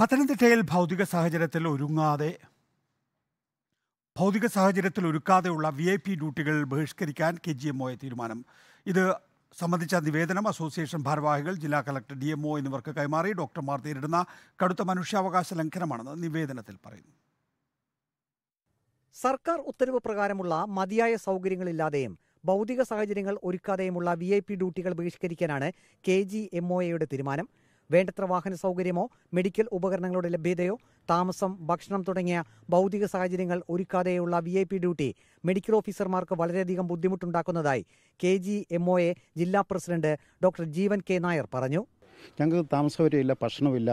പത്തനംതിട്ടയിൽ ഭൗതിക സാഹചര്യത്തിൽ ഒരുങ്ങാതെ ഭൗതിക സാഹചര്യത്തിൽ ഒരുക്കാതെയുള്ള വി ഐ പി ഡ്യൂട്ടികൾ ബഹിഷ്കരിക്കാൻ കെ ജി എംഒയെ തീരുമാനം ഇത് സംബന്ധിച്ച നിവേദനം അസോസിയേഷൻ ഭാരവാഹികൾ ജില്ലാ കളക്ടർ ഡി എംഒ എന്നിവർക്ക് കൈമാറി ഡോക്ടർമാർ നേരിടുന്ന കടുത്ത മനുഷ്യാവകാശ ലംഘനമാണെന്ന് നിവേദനത്തിൽ പറയുന്നു സർക്കാർ ഉത്തരവ് പ്രകാരമുള്ള മതിയായ സൗകര്യങ്ങളില്ലാതെയും ഭൗതിക സാഹചര്യങ്ങൾ ഒരുക്കാതെയുമുള്ള വി ഐ പി ഡ്യൂട്ടികൾ ബഹിഷ്കരിക്കാനാണ് കെ ജി എംഒയുടെ തീരുമാനം വേണ്ടത്ര വാഹന സൗകര്യമോ മെഡിക്കൽ ഉപകരണങ്ങളുടെ ലഭ്യതയോ താമസം ഭക്ഷണം തുടങ്ങിയ ഭൗതിക സാഹചര്യങ്ങൾ ഒരുക്കാതെയുള്ള V I P duty medical ഓഫീസർമാർക്ക് വളരെയധികം ബുദ്ധിമുട്ടുണ്ടാക്കുന്നതായി K G M O A ജില്ലാ president doctor Jeevan K Nair പറഞ്ഞു ഞങ്ങൾക്ക് താമസ സൗകര്യമില്ല ഭക്ഷണമില്ല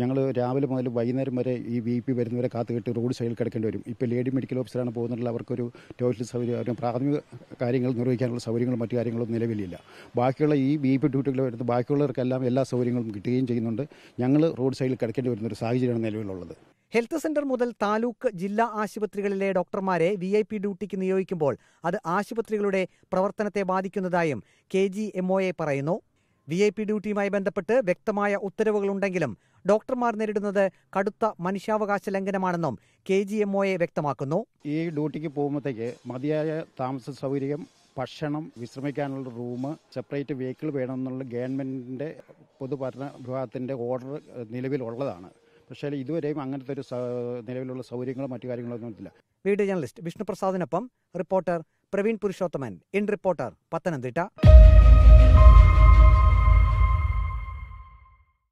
ഞങ്ങൾ രാവിലെ മുതൽ വൈകുന്നേരം വരെ ഈ വി പി വരുന്നവരെ കാത്തുകെട്ടി റോഡ് സൈഡിൽ കിടക്കേണ്ടി വരും ഇപ്പോൾ ലേഡി മെഡിക്കൽ ഓഫീസറാണ് പോകുന്നുള്ള അവർക്കൊരു ടോയ്ലറ്റ് സൗകര്യം അവരുടെ പ്രാഥമിക കാര്യങ്ങൾ നിർവഹിക്കാനുള്ള സൗകര്യങ്ങളും മറ്റു കാര്യങ്ങളും നിലവിലില്ല ബാക്കിയുള്ള ഈ വി പി ഡ്യൂട്ടികൾ വരുന്ന ബാക്കിയുള്ളവർക്കെല്ലാം എല്ലാ സൗകര്യങ്ങളും കിട്ടുകയും ചെയ്യുന്നുണ്ട് ഞങ്ങൾ റോഡ് സൈഡിൽ കിടക്കേണ്ടി വരുന്ന ഒരു സാഹചര്യമാണ് നിലവിലുള്ളത് ഹെൽത്ത് സെന്റർ മുതൽ താലൂക്ക് ജില്ലാ ആശുപത്രികളിലെ ഡോക്ടർമാരെ വി ഐ പി ഡ്യൂട്ടിക്ക് നിയോഗിക്കുമ്പോൾ അത് ആശുപത്രികളുടെ പ്രവർത്തനത്തെ ബാധിക്കുന്നതായും കെ ജി എം പറയുന്നു വി ഐ പി ഡ്യൂട്ടിയുമായി ബന്ധപ്പെട്ട് വ്യക്തമായ ഉത്തരവുകളുണ്ടെങ്കിലും ഡോക്ടർമാർ നേരിടുന്നത് കടുത്ത മനുഷ്യാവകാശ ലംഘനമാണെന്നും കെ ജി എം ഒയെ വ്യക്തമാക്കുന്നു ഈ ഡ്യൂട്ടിക്ക് പോകുമ്പോഴത്തേക്ക് മതിയായ താമസ സൗകര്യം ഭക്ഷണം വിശ്രമിക്കാനുള്ള റൂം സെപ്പറേറ്റ് വെഹിക്കിൾ വേണമെന്നുള്ള ഗവൺമെൻറ്റിൻ്റെ പൊതുഭരണ വിഭാഗത്തിൻ്റെ ഓർഡർ നിലവിലുള്ളതാണ് പക്ഷേ ഇതുവരെയും അങ്ങനത്തെ ഒരു നിലവിലുള്ള സൗകര്യങ്ങളോ മറ്റു കാര്യങ്ങളോ ഒന്നും ഇല്ല വീഡിയോ ജേർണലിസ്റ്റ് വിഷ്ണുപ്രസാദിനൊപ്പം reporter Praveen Purushothaman in Reporter Pathanamthitta